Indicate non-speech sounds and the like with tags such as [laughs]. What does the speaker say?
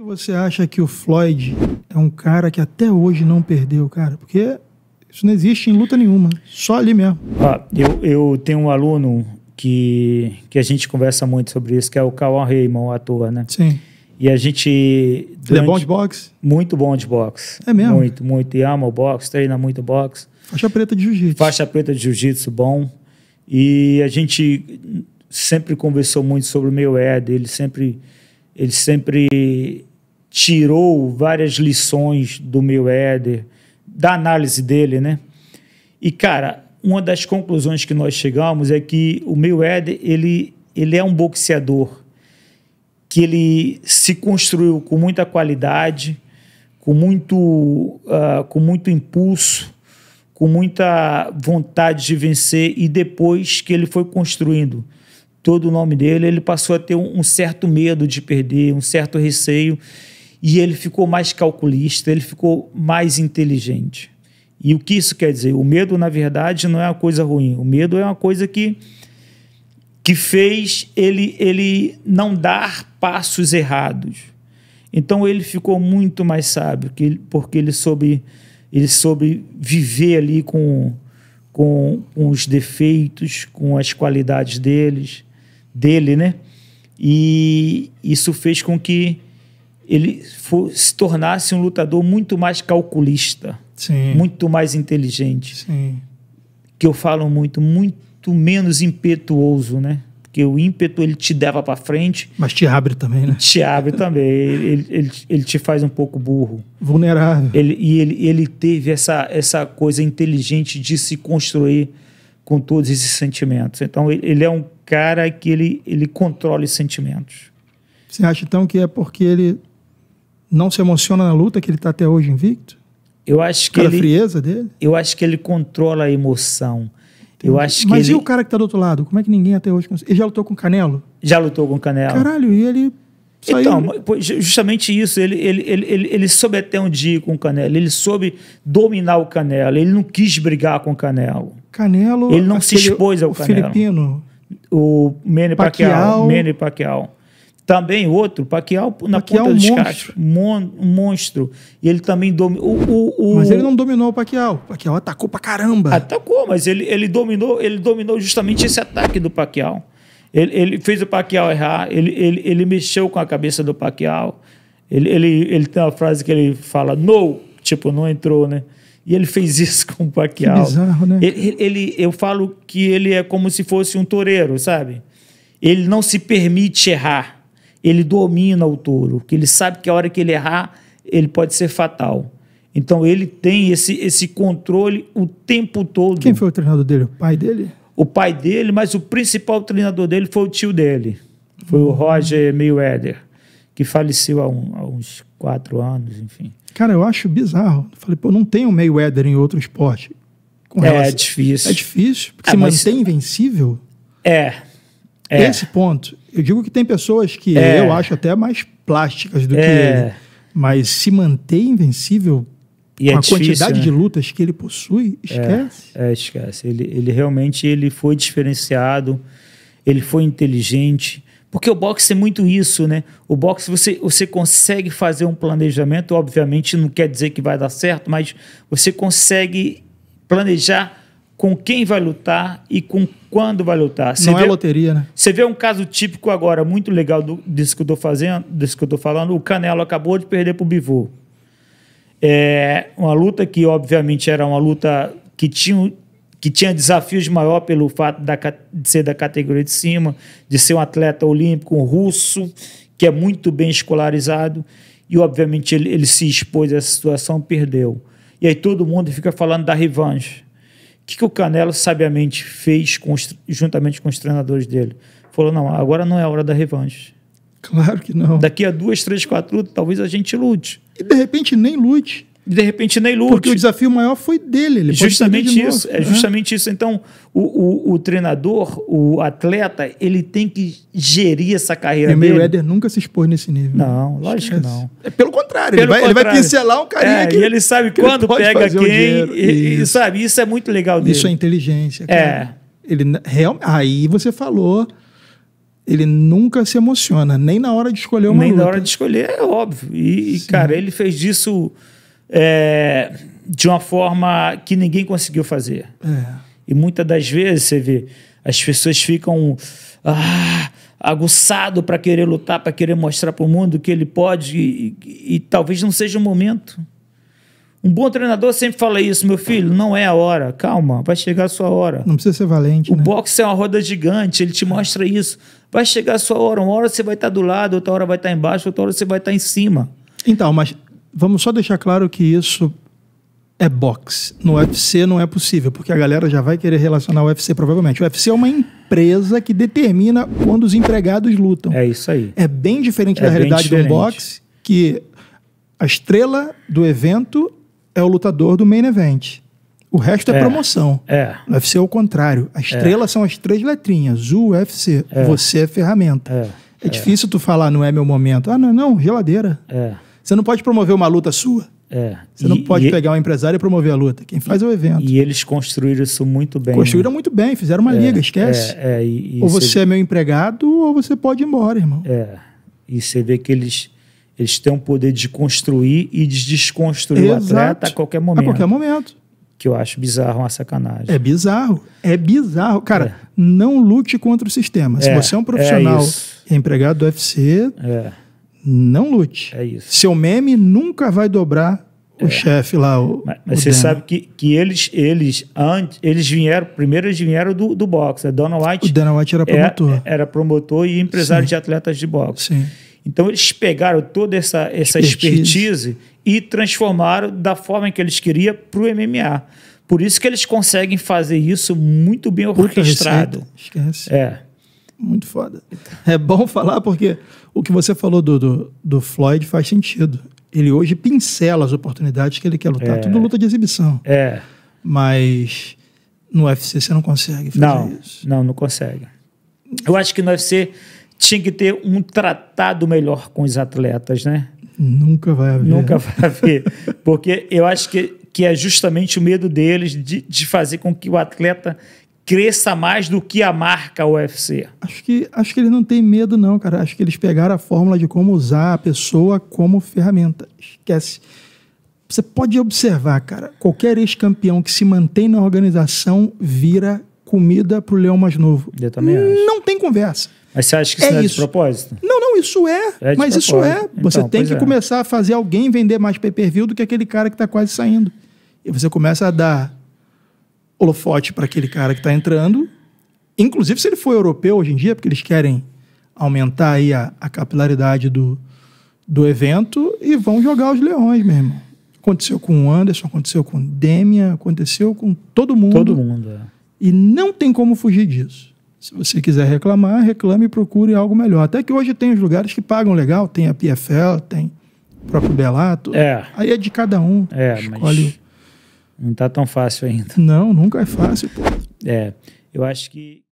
que você acha que o Floyd é um cara que até hoje não perdeu, cara? Porque isso não existe em luta nenhuma, só ali mesmo. Ah, eu, eu tenho um aluno que, que a gente conversa muito sobre isso, que é o Kawan Reimão o ator, né? Sim. E a gente. Ele é bom de boxe? Muito bom de boxe. É mesmo? Muito, muito. E ama o boxe, treina muito boxe. Faixa preta de jiu-jitsu. Faixa preta de jiu-jitsu, bom. E a gente sempre conversou muito sobre o meio Ed. Ele sempre, ele sempre tirou várias lições do meu Éder, da análise dele, né? E, cara, uma das conclusões que nós chegamos é que o meu Éder, ele, ele é um boxeador que ele se construiu com muita qualidade, com muito, uh, com muito impulso, com muita vontade de vencer e depois que ele foi construindo todo o nome dele, ele passou a ter um, um certo medo de perder, um certo receio e ele ficou mais calculista, ele ficou mais inteligente. E o que isso quer dizer? O medo, na verdade, não é uma coisa ruim. O medo é uma coisa que, que fez ele, ele não dar passos errados. Então ele ficou muito mais sábio, porque ele soube, ele soube viver ali com, com, com os defeitos, com as qualidades deles, dele, né? E isso fez com que ele for, se tornasse um lutador muito mais calculista, Sim. muito mais inteligente. Sim. Que eu falo muito, muito menos impetuoso, né? Porque o ímpeto ele te leva para frente. Mas te abre também, né? Te abre também. Ele, ele, ele, te faz um pouco burro. Vulnerável. Ele, e ele, ele teve essa, essa coisa inteligente de se construir com todos esses sentimentos. Então ele, ele é um cara que ele, ele controla os sentimentos. Você acha então que é porque ele não se emociona na luta que ele está até hoje invicto? Eu acho que Pela ele, frieza dele? Eu acho que ele controla a emoção. Eu acho Mas ele... e o cara que está do outro lado? Como é que ninguém até hoje Ele já lutou com o Canelo? Já lutou com o Canelo. Caralho, e ele Saiu. Então, justamente isso, ele, ele, ele, ele, soube até um dia com o Canelo, ele soube dominar o Canelo, ele não quis brigar com o Canelo. Canelo... Ele não aquele, se expôs ao o Canelo. Filipino. O Mene Paquial. Mene Paquial. Também outro, Paquial na Paquial é ponta é um dos monstro. Mon, um monstro. E ele também dominou. O, o, mas ele não dominou o Paquial. O Paquial atacou pra caramba. Atacou, mas ele, ele, dominou, ele dominou justamente esse ataque do Paquial. Ele, ele fez o Paquial errar, ele, ele, ele mexeu com a cabeça do Paquial. Ele, ele, ele tem uma frase que ele fala, no, tipo, não entrou, né? E ele fez isso [laughs] com o Pacquiao. Que bizarro, né? Ele, ele, eu falo que ele é como se fosse um toureiro, sabe? Ele não se permite errar ele domina o touro, que ele sabe que a hora que ele errar, ele pode ser fatal. Então ele tem esse, esse controle o tempo todo. Quem foi o treinador dele? O pai dele? O pai dele, mas o principal treinador dele foi o tio dele. Foi uhum. o Roger Mayweather, que faleceu há, um, há, uns quatro anos, enfim. Cara, eu acho bizarro. Eu falei, pô, não tem o Mayweather em outro esporte. Com é, relação... difícil. É difícil, porque é, se mas... mantém invencível. É, é. Esse ponto. Eu digo que tem pessoas que é. eu acho até mais plásticas do é. que ele. Mas se manter invencível e com é a difícil, quantidade né? de lutas que ele possui, é, esquece. É, esquece. Ele, ele realmente ele foi diferenciado, ele foi inteligente. Porque o boxe é muito isso, né? O boxe você, você consegue fazer um planejamento, obviamente não quer dizer que vai dar certo, mas você consegue planejar com quem vai lutar e com quando vai lutar. Não é vê, é loteria, né? Você vê um caso típico agora, muito legal do, disso que eu estou fazendo, disso que eu estou falando. O Canelo acabou de perder para o Bivô. É uma luta que, obviamente, era uma luta que tinha, que tinha desafios maior pelo fato da, de ser da categoria de cima, de ser um atleta olímpico, um russo, que é muito bem escolarizado. E, obviamente, ele, ele se expôs a essa situação perdeu. E aí todo mundo fica falando da revanche que, que o Canelo sabiamente fez com os, juntamente com os treinadores dele? Falou: não, agora não é a hora da revanche. Claro que não. Daqui a duas, três, quatro lutas, talvez a gente lute. E de repente nem lute de repente nem luta Porque o desafio maior foi dele. Ele justamente isso. Novo, é né? justamente isso. Então, o, o, o, treinador, o atleta, ele tem que gerir essa carreira e dele. o Mayweather nunca se expôs nesse nível. Não, lógico que não. É pelo contrário. Pelo ele, vai, contrário. ele vai pincelar um carinha é, que... E ele sabe quando ele pega quem. E, isso. sabe, isso é muito legal dele. Isso é inteligência. É. Cara. É. Ele, real, aí você falou ele nunca se emociona, nem na hora de escolher uma Nem luta. na hora de escolher, é óbvio. E, e cara, ele fez isso é, de uma forma que ninguém conseguiu fazer. É. E muitas das vezes você vê, as pessoas ficam ah, aguçado para querer lutar, para querer mostrar para o mundo que ele pode e, e, e talvez não seja o momento. Um bom treinador sempre fala isso, meu filho, não é a hora, calma, vai chegar a sua hora. Não precisa ser valente. O né? boxe é uma roda gigante, ele te mostra isso. Vai chegar a sua hora, uma hora você vai estar do lado, outra hora vai estar embaixo, outra hora você vai estar em cima. Então, mas vamos só deixar claro que isso é box. No UFC não é possível, porque a galera já vai querer relacionar o UFC provavelmente. O UFC é uma empresa que determina quando os empregados lutam. É isso aí. É bem diferente é da bem realidade diferente. do box, que a estrela do evento é o lutador do main event. O resto é, é promoção. É. No UFC é o contrário. A estrela é. são as três letrinhas. UFC. É. Você é ferramenta. É, é. difícil tu falar, não é meu momento. Ah, não, não, geladeira. É. Você não pode promover uma luta sua. É. Você e, não pode e, pegar um empresário e promover a luta. Quem faz e, é o evento. E eles construíram isso muito bem. Construíram né? muito bem, fizeram uma é, liga, esquece. É, é ou você, é meu empregado ou você pode ir embora, irmão. É. E você vê que eles, eles têm o um poder de construir e de desconstruir Exato. o atleta a qualquer momento. A qualquer momento. Que eu acho bizarro, uma sacanagem. É bizarro. É bizarro. Cara, é. não lute contra o sistema. Se é, você é um profissional empregado do UFC. É não lute. É isso. Seu meme nunca vai dobrar o é. chefe lá. O, mas, mas o você Dana. sabe que, que eles, eles, antes, eles vieram, primeiro eles vieram do, do boxe. A né? Dana White. O Dana White era é, promotor. Era, era promotor e empresário Sim. de atletas de boxe. Sim. Então eles pegaram toda essa, essa expertise. expertise e transformaram da forma que eles queriam para o MMA. Por isso que eles conseguem fazer isso muito bem orquestrado. Esquece. É muito foda. É bom falar porque o que você falou do, do, do Floyd faz sentido. Ele hoje pincela as oportunidades que ele quer lutar. É. Tudo luta de exibição. É. Mas no UFC você não consegue fazer não, isso. Não, não consegue. Eu acho que no UFC tinha que ter um tratado melhor com os atletas, né? Nunca vai haver. Nunca vai haver. Porque eu acho que, que é justamente o medo deles de, de fazer com que o atleta cresça mais do que a marca UFC? Acho que, acho que eles não têm medo, não, cara. Acho que eles pegaram a fórmula de como usar a pessoa como ferramenta. Esquece. Você pode observar, cara, qualquer ex-campeão que se mantém na organização vira comida pro leão mais novo. Eu também acho. Não tem conversa. Mas você acha que isso é, é isso. É de propósito? Não, não, isso é. é mas propósito. isso é. Você então, tem que é. começar a fazer alguém vender mais pay-per-view do que aquele cara que está quase saindo. E você começa a dar holofote para aquele cara que está entrando. Inclusive, se ele for europeu hoje em dia, porque eles querem aumentar aí a, a capilaridade do, do evento e vão jogar os leões, mesmo. Aconteceu com o Anderson, aconteceu com o Demian, aconteceu com todo mundo. Todo mundo, é. E não tem como fugir disso. Se você quiser reclamar, reclame e procure algo melhor. Até que hoje tem os lugares que pagam legal, tem a PFL, tem o próprio Belato. É. Aí é de cada um. É, escolhe. Não tá tão fácil ainda. Não, nunca é fácil, pô. É, eu acho que.